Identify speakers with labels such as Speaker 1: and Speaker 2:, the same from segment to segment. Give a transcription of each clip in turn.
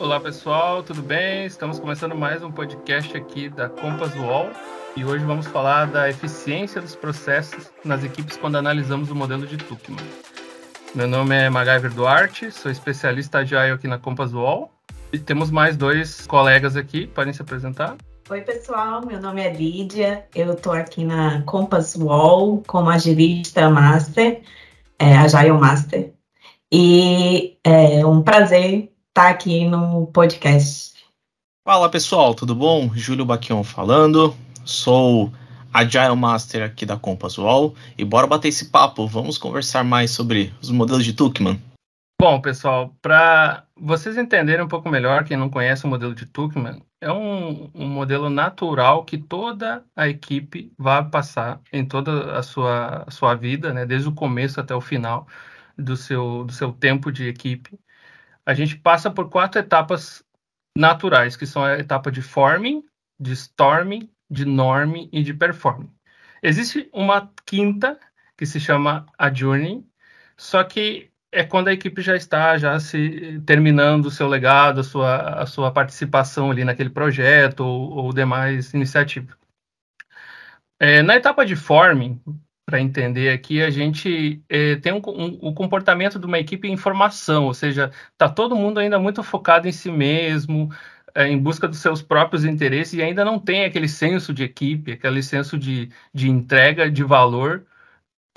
Speaker 1: Olá pessoal, tudo bem? Estamos começando mais um podcast aqui da Compass Wall e hoje vamos falar da eficiência dos processos nas equipes quando analisamos o modelo de Tuckman. Meu nome é Magaiver Duarte, sou especialista agile aqui na Compass Wall e temos mais dois colegas aqui, podem se apresentar.
Speaker 2: Oi, pessoal. Meu nome é Lídia. Eu estou aqui na Compass Wall como agilista master, é, Agile Master. E é um prazer estar tá aqui no podcast.
Speaker 3: Fala pessoal, tudo bom? Júlio Baquion falando, sou Agile Master aqui da Compass Wall e bora bater esse papo, vamos conversar mais sobre os modelos de Tuckman.
Speaker 1: Bom, pessoal, para vocês entenderem um pouco melhor, quem não conhece o modelo de Tuckman, é um, um, modelo natural que toda a equipe vai passar em toda a sua, a sua vida, né, desde o começo até o final do seu, do seu tempo de equipe a gente passa por quatro etapas naturais, que são a etapa de forming, de storming, de norming e de performing. Existe uma quinta que se chama adjourning, só que é quando a equipe já está já se terminando o seu legado, a sua, a sua participação ali naquele projeto ou, ou demais iniciativa. É, na etapa de forming, para entender aqui, a gente eh, tem um, um, o comportamento de uma equipe em formação, ou seja, está todo mundo ainda muito focado em si mesmo, eh, em busca dos seus próprios interesses e ainda não tem aquele senso de equipe, aquele senso de, de entrega, de valor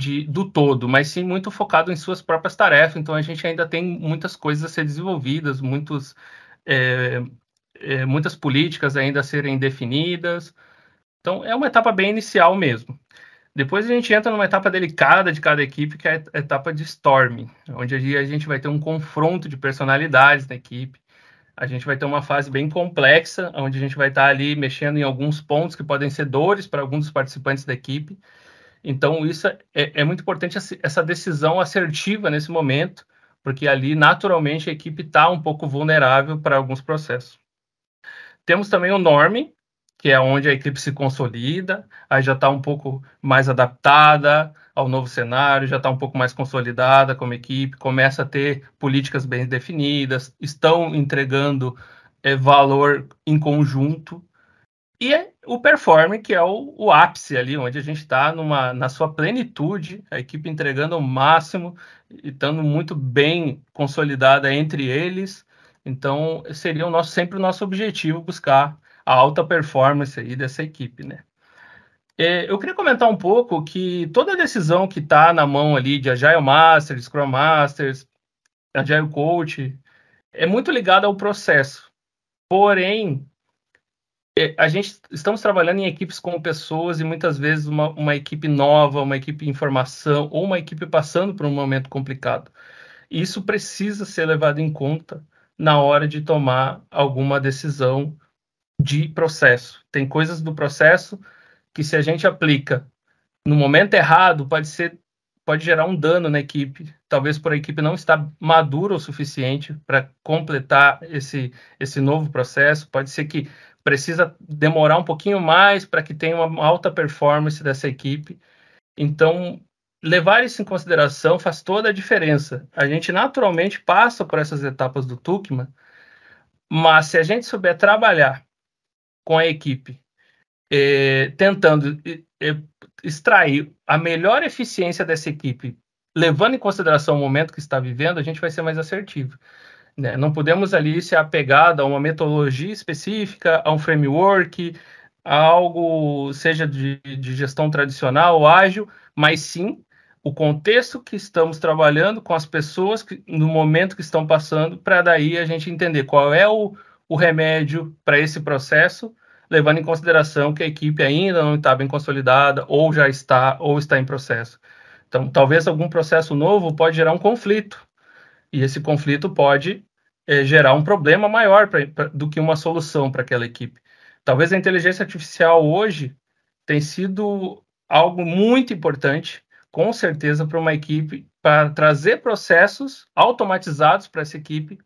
Speaker 1: de, do todo, mas sim muito focado em suas próprias tarefas. Então a gente ainda tem muitas coisas a ser desenvolvidas, muitos, eh, muitas políticas ainda a serem definidas. Então é uma etapa bem inicial mesmo. Depois a gente entra numa etapa delicada de cada equipe, que é a etapa de Storm, onde a gente vai ter um confronto de personalidades na equipe. A gente vai ter uma fase bem complexa, onde a gente vai estar ali mexendo em alguns pontos que podem ser dores para alguns dos participantes da equipe. Então, isso é, é, é muito importante, essa decisão assertiva nesse momento, porque ali, naturalmente, a equipe está um pouco vulnerável para alguns processos. Temos também o norming que é onde a equipe se consolida, aí já está um pouco mais adaptada ao novo cenário, já está um pouco mais consolidada como equipe, começa a ter políticas bem definidas, estão entregando é, valor em conjunto. E é o performer, que é o, o ápice ali, onde a gente está na sua plenitude, a equipe entregando o máximo e estando muito bem consolidada entre eles. Então, seria o nosso, sempre o nosso objetivo buscar a alta performance aí dessa equipe, né? É, eu queria comentar um pouco que toda decisão que está na mão ali de Agile Master, Scrum Masters, Agile Coach, é muito ligada ao processo. Porém, é, a gente estamos trabalhando em equipes com pessoas e muitas vezes uma, uma equipe nova, uma equipe em formação ou uma equipe passando por um momento complicado. Isso precisa ser levado em conta na hora de tomar alguma decisão de processo. Tem coisas do processo que se a gente aplica no momento errado, pode ser pode gerar um dano na equipe, talvez por a equipe não estar madura o suficiente para completar esse esse novo processo, pode ser que precisa demorar um pouquinho mais para que tenha uma alta performance dessa equipe. Então, levar isso em consideração faz toda a diferença. A gente naturalmente passa por essas etapas do Tukman, mas se a gente souber trabalhar com a equipe, é, tentando é, extrair a melhor eficiência dessa equipe, levando em consideração o momento que está vivendo, a gente vai ser mais assertivo. Né? Não podemos ali ser apegado a uma metodologia específica, a um framework, a algo, seja de, de gestão tradicional, ágil, mas sim o contexto que estamos trabalhando com as pessoas que, no momento que estão passando, para daí a gente entender qual é o, o remédio para esse processo, levando em consideração que a equipe ainda não está bem consolidada, ou já está, ou está em processo. Então, talvez algum processo novo pode gerar um conflito, e esse conflito pode é, gerar um problema maior pra, pra, do que uma solução para aquela equipe. Talvez a inteligência artificial hoje tenha sido algo muito importante, com certeza, para uma equipe, para trazer processos automatizados para essa equipe,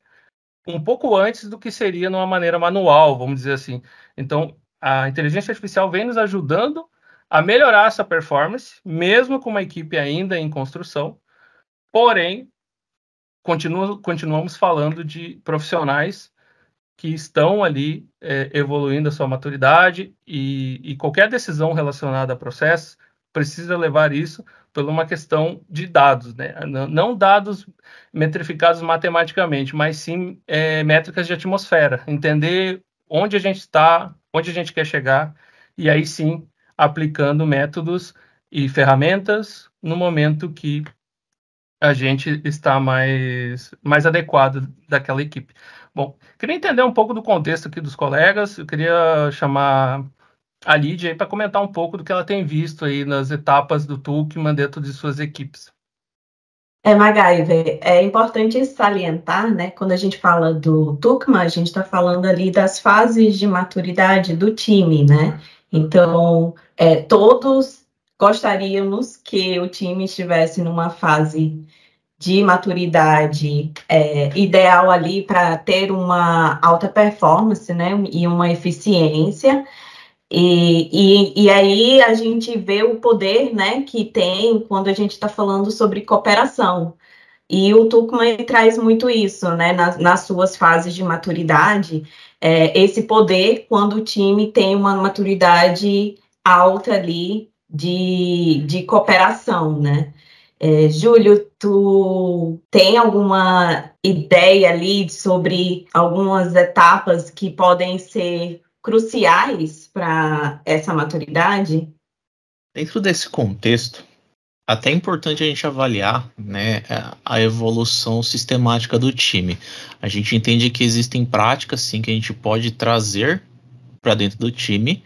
Speaker 1: um pouco antes do que seria numa maneira manual, vamos dizer assim. Então, a inteligência artificial vem nos ajudando a melhorar essa performance, mesmo com uma equipe ainda em construção. Porém, continu continuamos falando de profissionais que estão ali é, evoluindo a sua maturidade e, e qualquer decisão relacionada a processos precisa levar isso por uma questão de dados, né? não dados metrificados matematicamente, mas sim é, métricas de atmosfera, entender onde a gente está, onde a gente quer chegar, e aí sim aplicando métodos e ferramentas no momento que a gente está mais, mais adequado daquela equipe. Bom, queria entender um pouco do contexto aqui dos colegas, eu queria chamar a Lídia para comentar um pouco do que ela tem visto aí nas etapas do Tulkman dentro de suas equipes.
Speaker 2: É, Magaive, é importante salientar, né? Quando a gente fala do Tucma, a gente está falando ali das fases de maturidade do time, né? Então, é, todos gostaríamos que o time estivesse numa fase de maturidade é, ideal ali para ter uma alta performance, né? E uma eficiência. E, e, e aí a gente vê o poder né, que tem quando a gente está falando sobre cooperação. E o Tucman traz muito isso, né? Nas, nas suas fases de maturidade, é, esse poder quando o time tem uma maturidade alta ali de, de cooperação, né? É, Júlio, tu tem alguma ideia ali sobre algumas etapas que podem ser cruciais para essa maturidade?
Speaker 3: Dentro desse contexto, até é importante a gente avaliar né, a evolução sistemática do time. A gente entende que existem práticas sim que a gente pode trazer para dentro do time,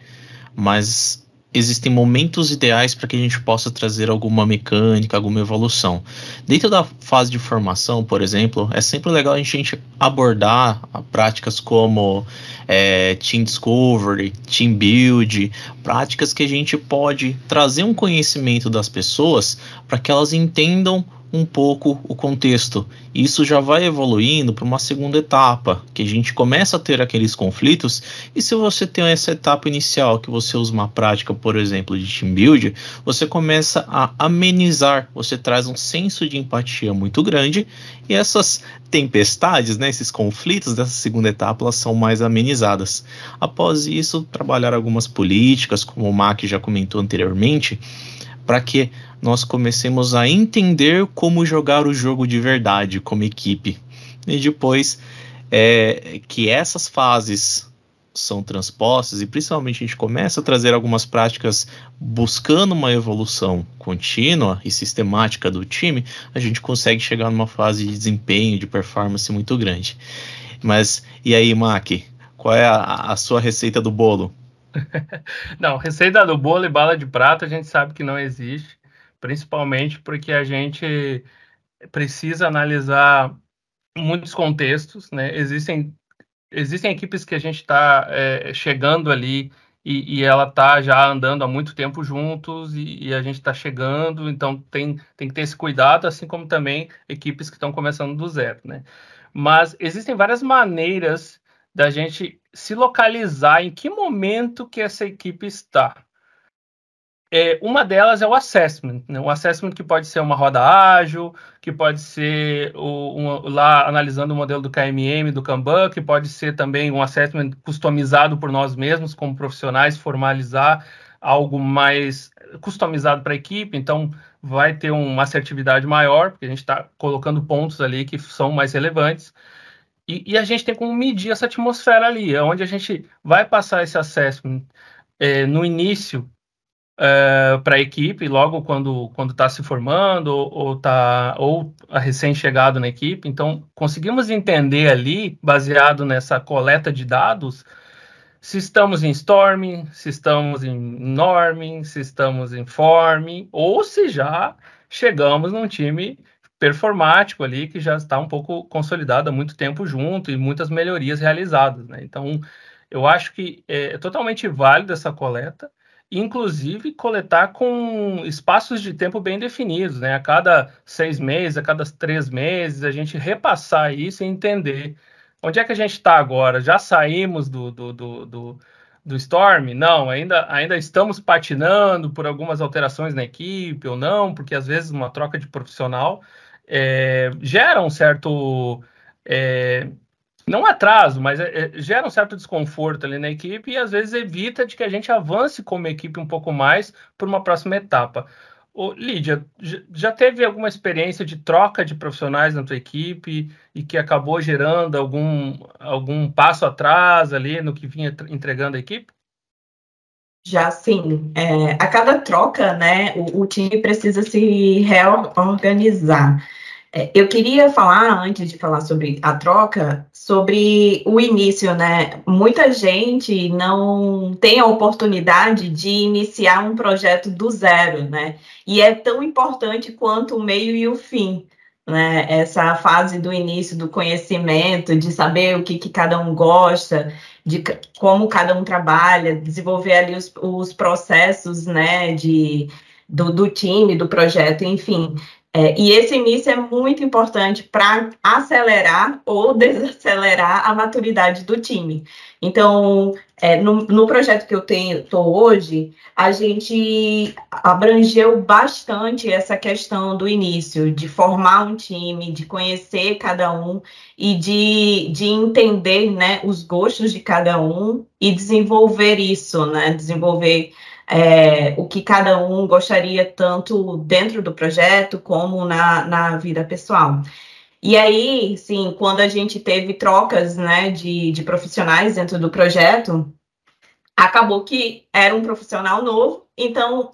Speaker 3: mas existem momentos ideais para que a gente possa trazer alguma mecânica, alguma evolução. Dentro da fase de formação, por exemplo, é sempre legal a gente abordar práticas como é, team discovery, team build, práticas que a gente pode trazer um conhecimento das pessoas para que elas entendam um pouco o contexto. Isso já vai evoluindo para uma segunda etapa, que a gente começa a ter aqueles conflitos. E se você tem essa etapa inicial, que você usa uma prática, por exemplo, de team build, você começa a amenizar, você traz um senso de empatia muito grande. E essas tempestades, né, esses conflitos dessa segunda etapa, elas são mais amenizadas. Após isso, trabalhar algumas políticas, como o Mac já comentou anteriormente para que nós comecemos a entender como jogar o jogo de verdade como equipe. E depois é, que essas fases são transpostas e principalmente a gente começa a trazer algumas práticas buscando uma evolução contínua e sistemática do time, a gente consegue chegar numa fase de desempenho, de performance muito grande. Mas e aí, Mac, qual é a, a sua receita do bolo? não,
Speaker 1: receita do bolo e bala de prata a gente sabe que não existe, principalmente porque a gente precisa analisar muitos contextos, né? Existem, existem equipes que a gente está é, chegando ali e, e ela está já andando há muito tempo juntos e, e a gente está chegando, então tem, tem que ter esse cuidado, assim como também equipes que estão começando do zero, né? Mas existem várias maneiras da gente se localizar em que momento que essa equipe está. É, uma delas é o assessment, né? um assessment que pode ser uma roda ágil, que pode ser o, um, lá analisando o modelo do KMM, do Kanban, que pode ser também um assessment customizado por nós mesmos como profissionais, formalizar algo mais customizado para a equipe, então vai ter uma assertividade maior, porque a gente está colocando pontos ali que são mais relevantes. E, e, a gente tem como medir essa atmosfera ali, é onde a gente vai passar esse acesso é, no início é, para a equipe, logo quando está se formando ou, está ou tá, recém-chegado na equipe. Então, conseguimos entender ali, baseado nessa coleta de dados, se estamos em storming, se estamos em norming, se estamos em forming, ou se já chegamos num time performático ali que já está um pouco consolidado há muito tempo junto e muitas melhorias realizadas. Né? Então, eu acho que é totalmente válido essa coleta, inclusive coletar com espaços de tempo bem definidos, né? a cada seis meses, a cada três meses, a gente repassar isso e entender onde é que a gente está agora, já saímos do, do, do, do do Storm? Não, ainda, ainda estamos patinando por algumas alterações na equipe ou não, porque às vezes uma troca de profissional é, gera um certo. É, não atraso, mas é, é, gera um certo desconforto ali na equipe e às vezes evita de que a gente avance como equipe um pouco mais para uma próxima etapa. Ô, Lídia, já teve alguma experiência de troca de profissionais na tua equipe e que acabou gerando algum, algum passo atrás ali no que vinha entregando a equipe?
Speaker 2: Já sim, é, a cada troca, né, o, o time precisa se reorganizar. É, eu queria falar, antes de falar sobre a troca, sobre o início, né? Muita gente não tem a oportunidade de iniciar um projeto do zero, né? E é tão importante quanto o meio e o fim. Né, essa fase do início do conhecimento, de saber o que, que cada um gosta, de como cada um trabalha, desenvolver ali os, os processos, né, de, do, do, time, do projeto, enfim. É, e esse início é muito importante para acelerar ou desacelerar a maturidade do time. Então, é, no, no, projeto que eu estou hoje, a gente abrangeu bastante essa questão do início, de formar um time, de conhecer cada um e de, de entender né, os gostos de cada um e desenvolver isso, né, desenvolver é, o que cada um gostaria tanto dentro do projeto como na, na vida pessoal. E aí, sim, quando a gente teve trocas né, de, de profissionais dentro do projeto, acabou que era um profissional novo, então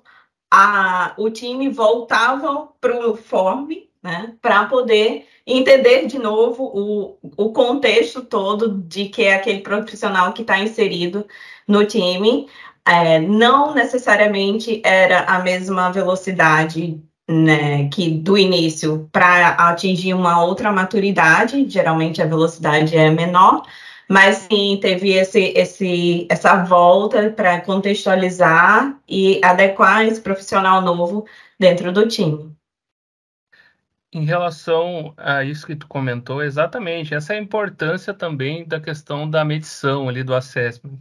Speaker 2: a, o time voltava para o FORM né, para poder entender de novo o, o contexto todo de que é aquele profissional que está inserido no time, é, não necessariamente era a mesma velocidade né, que do início para atingir uma outra maturidade, geralmente a velocidade é menor, mas sim teve esse, esse, essa volta para contextualizar e adequar esse profissional novo dentro do time.
Speaker 1: Em relação a isso que tu comentou, exatamente, essa é a importância também da questão da medição ali do assessment.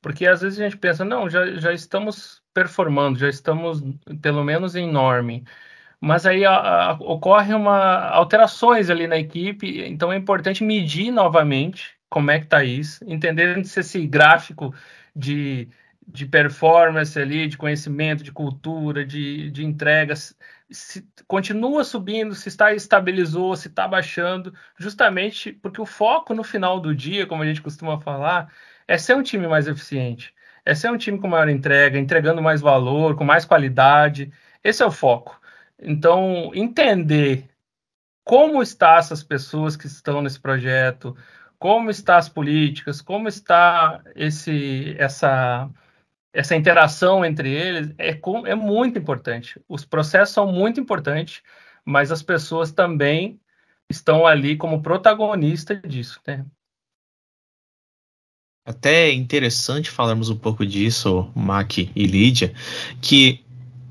Speaker 1: Porque às vezes a gente pensa, não, já, já estamos performando, já estamos pelo menos em norme. Mas aí ocorrem ocorre uma alterações ali na equipe, então é importante medir novamente como é que está isso, entender se esse gráfico de, de performance ali, de conhecimento, de cultura, de, de entregas, se continua subindo, se está estabilizou, se está baixando, justamente porque o foco no final do dia, como a gente costuma falar, é ser um time mais eficiente, é ser um time com maior entrega, entregando mais valor, com mais qualidade. Esse é o foco. Então, entender como está essas pessoas que estão nesse projeto, como está as políticas, como está esse, essa, essa interação entre eles, é, é muito importante. Os processos são muito importantes, mas as pessoas também estão ali como protagonista disso, né?
Speaker 3: Até é interessante falarmos um pouco disso, Mac e Lídia, que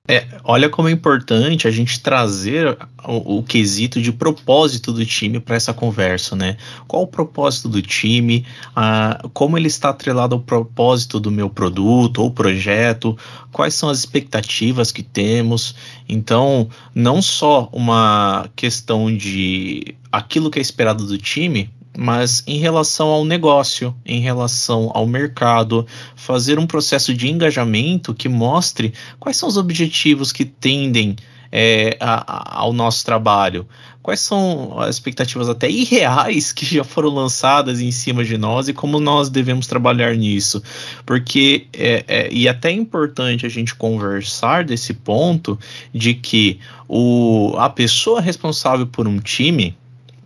Speaker 3: é, olha como é importante a gente trazer o, o quesito de propósito do time para essa conversa, né? Qual o propósito do time? Ah, como ele está atrelado ao propósito do meu produto ou projeto? Quais são as expectativas que temos? Então, não só uma questão de aquilo que é esperado do time, mas em relação ao negócio, em relação ao mercado, fazer um processo de engajamento que mostre quais são os objetivos que tendem é, a, a, ao nosso trabalho? Quais são as expectativas até irreais que já foram lançadas em cima de nós e como nós devemos trabalhar nisso? Porque, é, é, e até é importante a gente conversar desse ponto de que o, a pessoa responsável por um time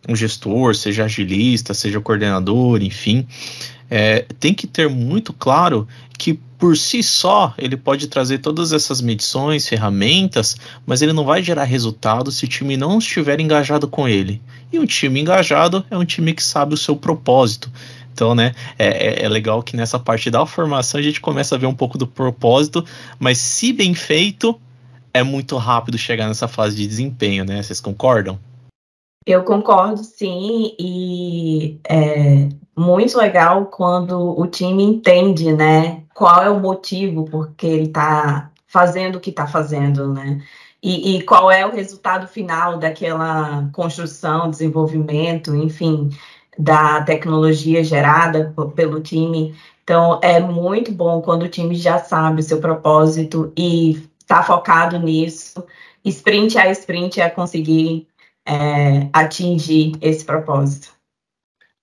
Speaker 3: um gestor, seja agilista, seja coordenador, enfim, é, tem que ter muito claro que por si só ele pode trazer todas essas medições, ferramentas, mas ele não vai gerar resultado se o time não estiver engajado com ele. E um time engajado é um time que sabe o seu propósito. Então, né, é, é, é legal que nessa parte da formação a gente começa a ver um pouco do propósito, mas se bem feito, é muito rápido chegar nessa fase de desempenho, né? Vocês concordam?
Speaker 2: Eu concordo, sim, e é muito legal quando o time entende, né, qual é o motivo porque ele está fazendo o que está fazendo, né, e, e, qual é o resultado final daquela construção, desenvolvimento, enfim, da tecnologia gerada pelo time. Então, é muito bom quando o time já sabe o seu propósito e está focado nisso. Sprint a é sprint é conseguir é, atingir esse propósito.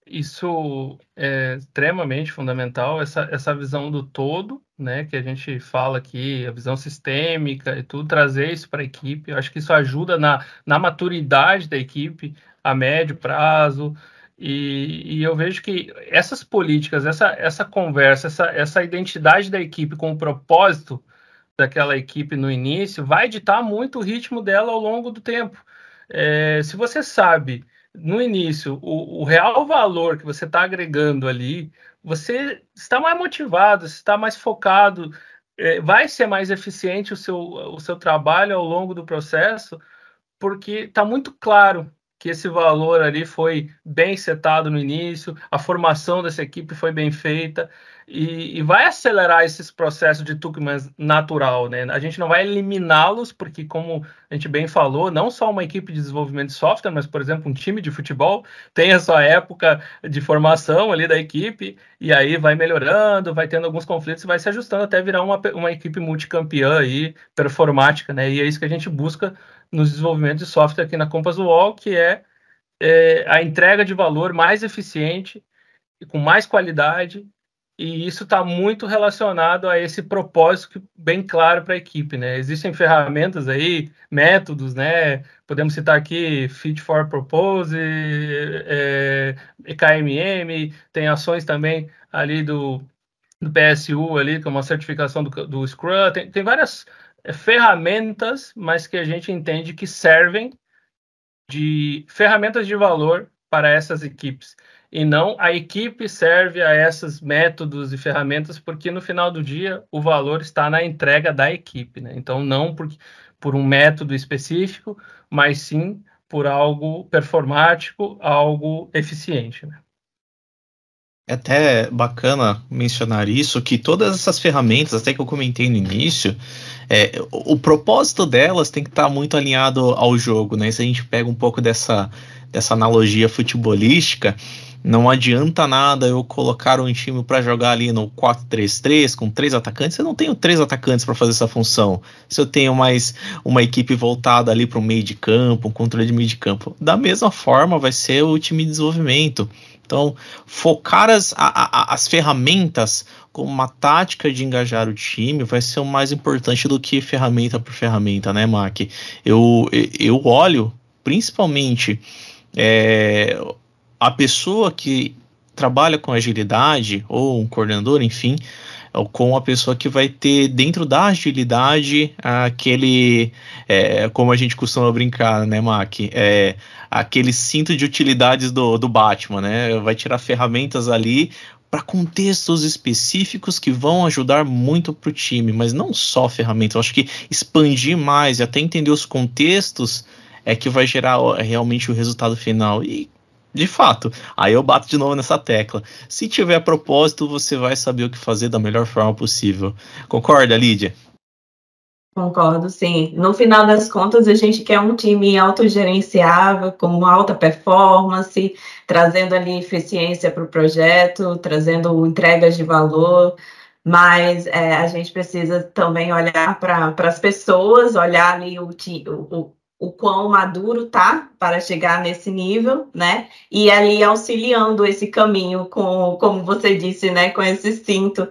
Speaker 2: Isso é extremamente fundamental,
Speaker 1: essa, essa visão do todo, né, que a gente fala aqui, a visão sistêmica e tudo, trazer isso para a equipe. Eu acho que isso ajuda na, na maturidade da equipe a médio prazo. E, e eu vejo que essas políticas, essa, essa conversa, essa, essa identidade da equipe com o propósito daquela equipe no início vai ditar muito o ritmo dela ao longo do tempo. É, se você sabe no início o, o real valor que você está agregando ali, você está mais motivado, está mais focado, é, vai ser mais eficiente o seu, o seu trabalho ao longo do processo, porque está muito claro que esse valor ali foi bem setado no início, a formação dessa equipe foi bem feita e, e vai acelerar esses processos de Tuchman natural, né? A gente não vai eliminá-los porque, como a gente bem falou, não só uma equipe de desenvolvimento de software, mas por exemplo um time de futebol tem a sua época de formação ali da equipe e aí vai melhorando, vai tendo alguns conflitos, vai se ajustando até virar uma, uma equipe multicampeã e performática, né? E é isso que a gente busca nos desenvolvimentos de software aqui na Compass Wall, que é, é a entrega de valor mais eficiente e com mais qualidade e isso está muito relacionado a esse propósito bem claro para a equipe, né? Existem ferramentas aí, métodos, né? Podemos citar aqui Fit for Propose, é, é KMM, tem ações também ali do, do PSU ali, que é uma certificação do, do Scrum, tem, tem várias ferramentas, mas que a gente entende que servem de ferramentas de valor para essas equipes. E não a equipe serve a esses métodos e ferramentas, porque no final do dia o valor está na entrega da equipe. Né? Então, não por, por um método específico, mas sim por algo performático, algo eficiente. Né?
Speaker 3: É até bacana mencionar isso, que todas essas ferramentas, até que eu comentei no início, é, o, o propósito delas tem que estar tá muito alinhado ao jogo, né? Se a gente pega um pouco dessa, dessa analogia futebolística, não adianta nada eu colocar um time para jogar ali no 4-3-3 com três atacantes. Eu não tenho três atacantes para fazer essa função. Se eu tenho mais uma equipe voltada ali para o meio de campo, um controle de meio de campo, da mesma forma vai ser o time de desenvolvimento. Então, focar as, a, a, as ferramentas como uma tática de engajar o time vai ser o mais importante do que ferramenta por ferramenta, né, Mac? Eu, eu olho principalmente é, a pessoa que trabalha com agilidade ou um coordenador, enfim, com a pessoa que vai ter dentro da agilidade aquele, é, como a gente costuma brincar, né, Mac? É, aquele cinto de utilidades do, do Batman, né? Vai tirar ferramentas ali para contextos específicos que vão ajudar muito para o time, mas não só ferramentas. Eu acho que expandir mais e até entender os contextos é que vai gerar realmente o resultado final. E de fato. Aí eu bato de novo nessa tecla. Se tiver propósito, você vai saber o que fazer da melhor forma possível. Concorda, Lídia?
Speaker 2: Concordo, sim. No final das contas, a gente quer um time autogerenciável, com alta performance, trazendo ali eficiência para o projeto, trazendo entregas de valor, mas é, a gente precisa também olhar para as pessoas, olhar ali o, o, o quão maduro tá para chegar nesse nível, né? E ali auxiliando esse caminho com, como você disse, né, com esse cinto,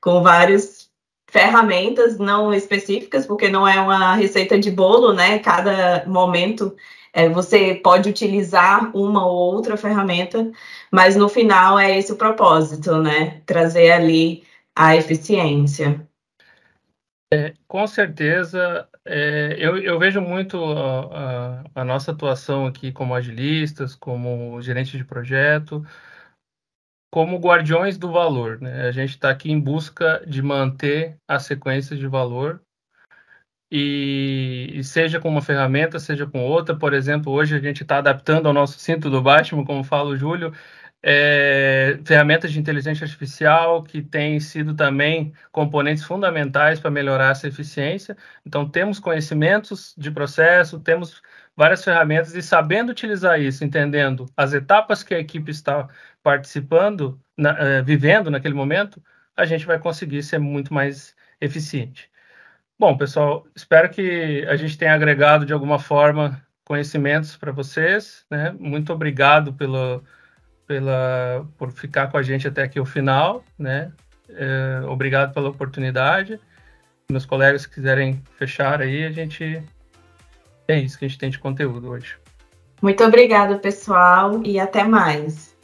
Speaker 2: com várias ferramentas não específicas, porque não é uma receita de bolo, né? Cada momento é, você pode utilizar uma ou outra ferramenta, mas no final é esse o propósito, né? Trazer ali a eficiência.
Speaker 1: É, com certeza, é, eu, eu, vejo muito a, a, a, nossa atuação aqui como agilistas, como gerentes de projeto, como guardiões do valor. Né? A gente está aqui em busca de manter a sequência de valor, e, e, seja com uma ferramenta, seja com outra. Por exemplo, hoje a gente está adaptando ao nosso cinto do Batman, como fala o Júlio, é, ferramentas de inteligência artificial que têm sido também componentes fundamentais para melhorar essa eficiência. Então, temos conhecimentos de processo, temos várias ferramentas e sabendo utilizar isso, entendendo as etapas que a equipe está participando, na, é, vivendo naquele momento, a gente vai conseguir ser muito mais eficiente. Bom, pessoal, espero que a gente tenha agregado de alguma forma conhecimentos para vocês. Né? Muito obrigado pelo pela, por ficar com a gente até aqui o final, né? É, obrigado pela oportunidade. Meus colegas se quiserem fechar aí, a gente é isso que a gente tem de conteúdo hoje.
Speaker 2: Muito obrigado, pessoal, e até mais.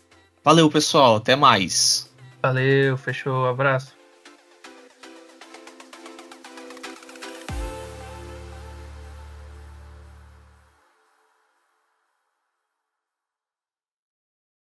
Speaker 3: Valeu, pessoal, até mais.
Speaker 1: Valeu, fechou, abraço.